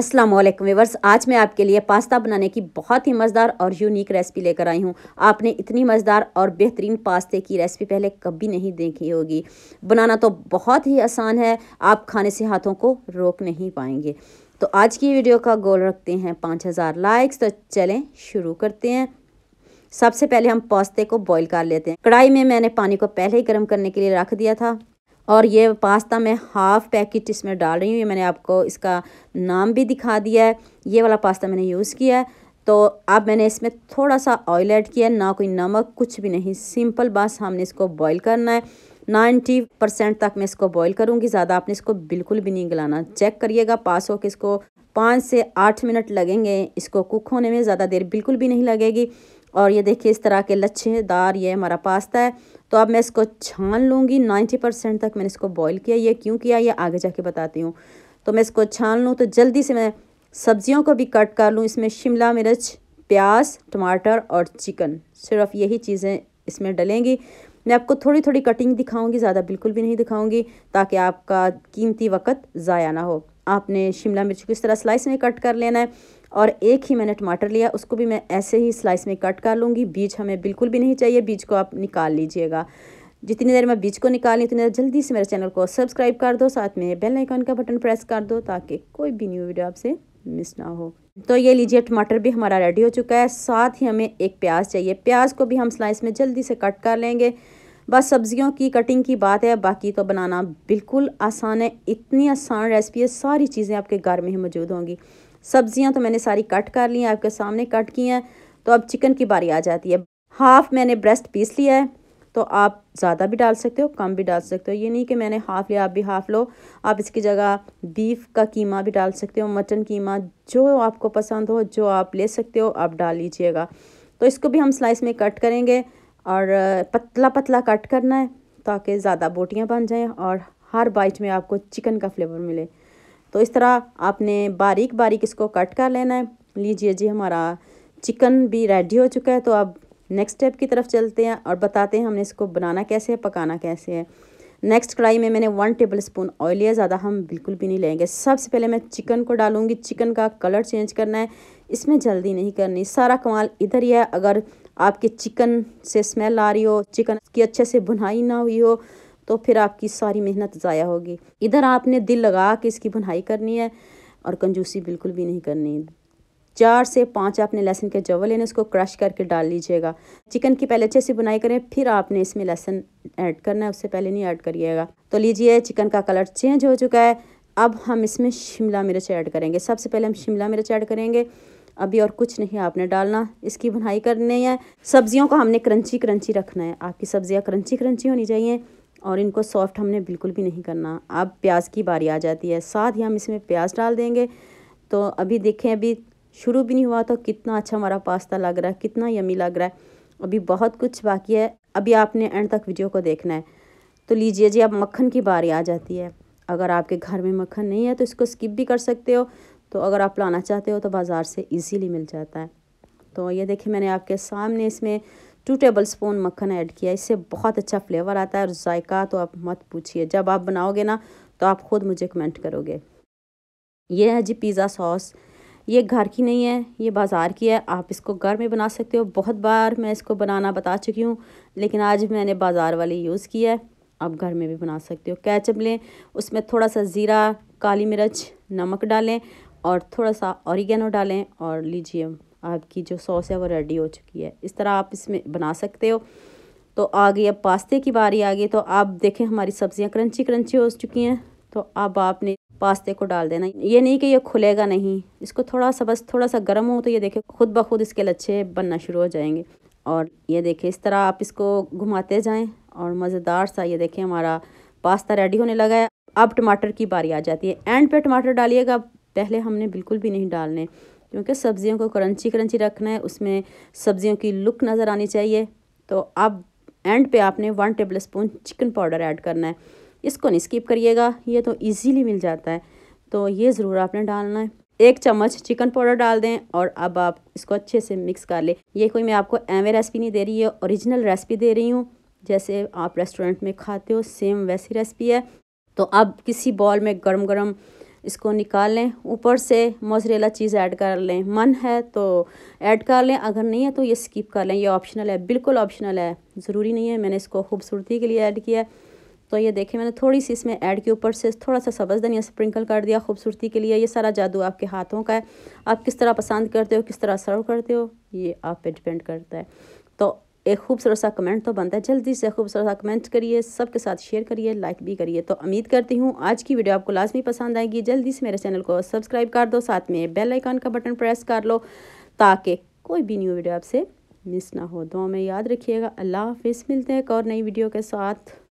असलम व्यवर्स आज मैं आपके लिए पास्ता बनाने की बहुत ही मज़ेदार और यूनिक रेसिपी लेकर आई हूँ आपने इतनी मज़ेदार और बेहतरीन पास्ते की रेसिपी पहले कभी नहीं देखी होगी बनाना तो बहुत ही आसान है आप खाने से हाथों को रोक नहीं पाएंगे तो आज की वीडियो का गोल रखते हैं पाँच हज़ार लाइक्स तो चलें शुरू करते हैं सबसे पहले हम पास्ते को बॉयल कर लेते हैं कढ़ाई में मैंने पानी को पहले ही गर्म करने के लिए रख दिया था और ये पास्ता मैं हाफ़ पैकेट इसमें डाल रही हूँ ये मैंने आपको इसका नाम भी दिखा दिया है ये वाला पास्ता मैंने यूज़ किया है तो अब मैंने इसमें थोड़ा सा ऑयल ऐड किया है ना कोई नमक कुछ भी नहीं सिंपल बस हमने इसको बॉईल करना है नाइन्टी परसेंट तक मैं इसको बॉईल करूँगी ज़्यादा आपने इसको बिल्कुल भी नहीं गलाना चेक करिएगा पास हो कि इसको पाँच से आठ मिनट लगेंगे इसको कुक होने में ज़्यादा देर बिल्कुल भी नहीं लगेगी और ये देखिए इस तरह के लच्छेदार ये हमारा पास्ता है तो अब मैं इसको छान लूँगी नाइन्टी परसेंट तक मैंने इसको बॉईल किया ये क्यों किया ये आगे जाके बताती हूँ तो मैं इसको छान लूँ तो जल्दी से मैं सब्जियों को भी कट कर लूँ इसमें शिमला मिर्च प्याज टमाटर और चिकन सिर्फ यही चीज़ें इसमें डलेंगी मैं आपको थोड़ी थोड़ी कटिंग दिखाऊंगी ज़्यादा बिल्कुल भी नहीं दिखाऊंगी ताकि आपका कीमती वक्त ज़ाया ना हो आपने शिमला मिर्च को इस तरह स्लाइस में कट कर लेना है और एक ही मैंने टमाटर लिया उसको भी मैं ऐसे ही स्लाइस में कट कर लूँगी बीज हमें बिल्कुल भी नहीं चाहिए बीज को आप निकाल लीजिएगा जितनी देर मैं बीज को निकाली उतनी देर जल्दी से मेरे चैनल को सब्सक्राइब कर दो साथ में बेल आइकॉन का बटन प्रेस कर दो ताकि कोई भी न्यू वीडियो आपसे मिस ना हो तो ये लीजिए टमाटर भी हमारा रेडी हो चुका है साथ ही हमें एक प्याज चाहिए प्याज को भी हम स्लाइस में जल्दी से कट कर लेंगे बस सब्जियों की कटिंग की बात है बाकी तो बनाना बिल्कुल आसान है इतनी आसान रेसिपी है सारी चीज़ें आपके घर में ही मौजूद होंगी सब्जियां तो मैंने सारी कट कर ली हैं आपके सामने कट की हैं तो अब चिकन की बारी आ जाती है हाफ़ मैंने ब्रेस्ट पीस लिया है तो आप ज़्यादा भी डाल सकते हो कम भी डाल सकते हो ये नहीं कि मैंने हाफ़ लिया आप भी हाफ़ लो आप इसकी जगह बीफ का कीमा भी डाल सकते हो मटन कीमा जो आपको पसंद हो जो आप ले सकते हो आप डाल लीजिएगा तो इसको भी हम स्लाइस में कट करेंगे और पतला पतला कट करना है ताकि ज़्यादा बोटियाँ बन जाएँ और हर बाइट में आपको चिकन का फ्लेवर मिले तो इस तरह आपने बारीक बारीक इसको कट कर लेना है लीजिए जी हमारा चिकन भी रेडी हो चुका है तो अब नेक्स्ट स्टेप की तरफ चलते हैं और बताते हैं हमने इसको बनाना कैसे है पकाना कैसे है नेक्स्ट कढ़ाई में मैंने वन टेबल स्पून ऑयल लिया ज़्यादा हम बिल्कुल भी नहीं लेंगे सबसे पहले मैं चिकन को डालूंगी चिकन का कलर चेंज करना है इसमें जल्दी नहीं करनी सारा कमाल इधर ही है अगर आपके चिकन से स्मेल आ रही हो चिकन की अच्छे से बुनाई ना हुई हो तो फिर आपकी सारी मेहनत ज़ाया होगी इधर आपने दिल लगा के इसकी बुनाई करनी है और कंजूसी बिल्कुल भी नहीं करनी चार से पाँच आपने लहसुन के जवल लेने उसको क्रश करके डाल लीजिएगा चिकन की पहले अच्छे से बुनाई करें फिर आपने इसमें लहसुन ऐड करना है उससे पहले नहीं ऐड करिएगा तो लीजिए चिकन का कलर चेंज हो चुका है अब हम इसमें शिमला मिर्च ऐड करेंगे सबसे पहले हम शिमला मिर्च ऐड करेंगे अभी और कुछ नहीं आपने डालना इसकी बुनाई करनी है सब्जियों को हमने क्रंची क्रंची रखना है आपकी सब्जियाँ क्रंची क्रंची होनी चाहिए और इनको सॉफ्ट हमने बिल्कुल भी नहीं करना अब प्याज की बारी आ जाती है साथ ही हम इसमें प्याज डाल देंगे तो अभी देखें अभी शुरू भी नहीं हुआ तो कितना अच्छा हमारा पास्ता लग रहा है कितना यमी लग रहा है अभी बहुत कुछ बाकी है अभी आपने एंड तक वीडियो को देखना है तो लीजिए जी अब मक्खन की बारी आ जाती है अगर आपके घर में मक्खन नहीं है तो इसको स्किप भी कर सकते हो तो अगर आप लाना चाहते हो तो बाज़ार से ईजीली मिल जाता है तो ये देखिए मैंने आपके सामने इसमें टू टेबल स्पून मक्खन ऐड किया इससे बहुत अच्छा फ्लेवर आता है और जायका तो आप मत पूछिए जब आप बनाओगे ना तो आप ख़ुद मुझे कमेंट करोगे ये है जी पिज़्ज़ा सॉस ये घर की नहीं है ये बाज़ार की है आप इसको घर में बना सकते हो बहुत बार मैं इसको बनाना बता चुकी हूँ लेकिन आज मैंने बाज़ार वाली यूज़ की है आप घर में भी बना सकते हो कैचअप लें उसमें थोड़ा सा ज़ीरा काली मिर्च नमक डालें और थोड़ा सा औरिगेनो डालें और लीजिए आपकी जो सॉस है वो रेडी हो चुकी है इस तरह आप इसमें बना सकते हो तो आ गई अब पास्ते की बारी आ गई तो आप देखें हमारी सब्ज़ियाँ क्रंची क्रंची हो चुकी हैं तो अब आपने पास्ते को डाल देना ये नहीं कि ये खुलेगा नहीं इसको थोड़ा सा बस थोड़ा सा गर्म हो तो ये देखें खुद ब खुद इसके लच्छे बनना शुरू हो जाएंगे और ये देखें इस तरह आप इसको घुमाते जाएँ और मज़ेदार सा ये देखें हमारा पास्ता रेडी होने लगा है अब टमाटर की बारी आ जाती है एंड पे टमाटर डालिएगा पहले हमने बिल्कुल भी नहीं डालने क्योंकि सब्ज़ियों को क्रंची क्रंची रखना है उसमें सब्ज़ियों की लुक नज़र आनी चाहिए तो अब एंड पे आपने one tablespoon chicken powder add करना है इसको नहीं स्किप करिएगा ये तो ईजिली मिल जाता है तो ये ज़रूर आपने डालना है एक चम्मच चिकन पाउडर डाल दें और अब आप इसको अच्छे से मिक्स कर लें ये कोई मैं आपको एवें रेसिपी नहीं दे रही है ओरिजिनल रेसिपी दे रही हूँ जैसे आप रेस्टोरेंट में खाते हो सेम वैसी रेसिपी है तो अब किसी बॉल में गरम गरम इसको निकाल लें ऊपर से मोजरेला चीज़ ऐड कर लें मन है तो ऐड कर लें अगर नहीं है तो ये स्किप कर लें ये ऑप्शनल है बिल्कुल ऑप्शनल है ज़रूरी नहीं है मैंने इसको खूबसूरती के लिए ऐड किया है तो ये देखें मैंने थोड़ी सी इसमें ऐड के ऊपर से थोड़ा सा सब्ज़ या स्प्रिंकल कर दिया खूबसूरती के लिए ये सारा जादू आपके हाथों का है आप किस तरह पसंद करते हो किस तरह सर्व करते हो ये आप पे डिपेंड करता है तो एक खूबसूरत सा कमेंट तो बनता है जल्दी से खूबसूरत सा कमेंट करिए सबके साथ शेयर करिए लाइक भी करिए तो उम्मीद करती हूँ आज की वीडियो आपको लाजमी पसंद आएगी जल्दी से मेरे चैनल को सब्सक्राइब कर दो साथ में बेल आइकन का बटन प्रेस कर लो ताकि कोई भी न्यू वीडियो आपसे मिस ना हो दो में याद रखिएगा अल्लाह हाफिज़ मिलते हैं एक और नई वीडियो के साथ